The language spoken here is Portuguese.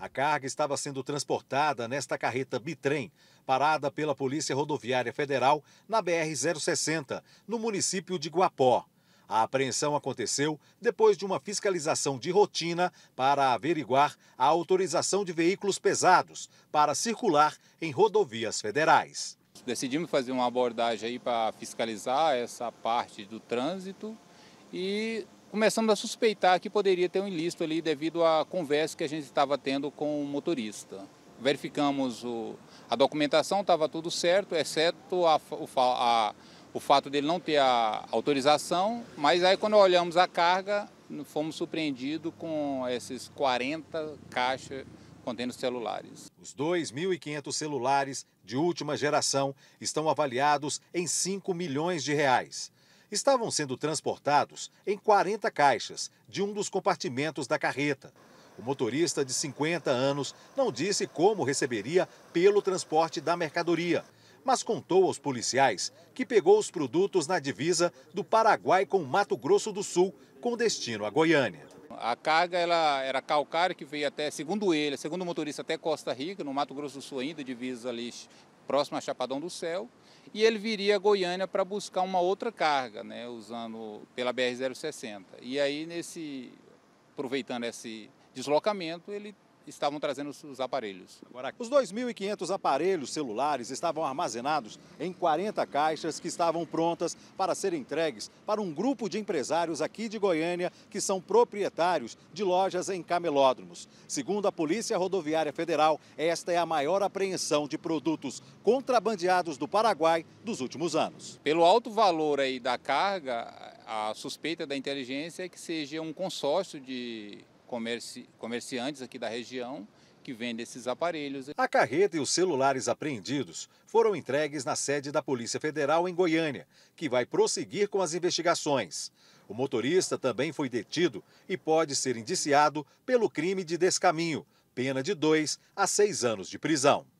A carga estava sendo transportada nesta carreta bitrem, parada pela Polícia Rodoviária Federal na BR-060, no município de Guapó. A apreensão aconteceu depois de uma fiscalização de rotina para averiguar a autorização de veículos pesados para circular em rodovias federais. Decidimos fazer uma abordagem aí para fiscalizar essa parte do trânsito e começamos a suspeitar que poderia ter um ilícito ali devido à conversa que a gente estava tendo com o motorista. Verificamos o, a documentação, estava tudo certo, exceto a, o, a, o fato dele não ter a autorização, mas aí quando olhamos a carga, fomos surpreendidos com esses 40 caixas contendo celulares. Os 2.500 celulares de última geração estão avaliados em 5 milhões de reais estavam sendo transportados em 40 caixas de um dos compartimentos da carreta. O motorista de 50 anos não disse como receberia pelo transporte da mercadoria, mas contou aos policiais que pegou os produtos na divisa do Paraguai com o Mato Grosso do Sul, com destino a Goiânia. A carga ela era calcário que veio até, segundo ele, segundo o motorista, até Costa Rica, no Mato Grosso do Sul ainda, divisa ali próximo a Chapadão do Céu, e ele viria a Goiânia para buscar uma outra carga, né, usando pela BR-060. E aí, nesse, aproveitando esse deslocamento, ele estavam trazendo os aparelhos. Agora, os 2.500 aparelhos celulares estavam armazenados em 40 caixas que estavam prontas para serem entregues para um grupo de empresários aqui de Goiânia que são proprietários de lojas em camelódromos. Segundo a Polícia Rodoviária Federal, esta é a maior apreensão de produtos contrabandeados do Paraguai dos últimos anos. Pelo alto valor aí da carga, a suspeita da inteligência é que seja um consórcio de comerci comerciantes aqui da região que vendem esses aparelhos. A carreta e os celulares apreendidos foram entregues na sede da Polícia Federal em Goiânia, que vai prosseguir com as investigações. O motorista também foi detido e pode ser indiciado pelo crime de descaminho, pena de dois a seis anos de prisão.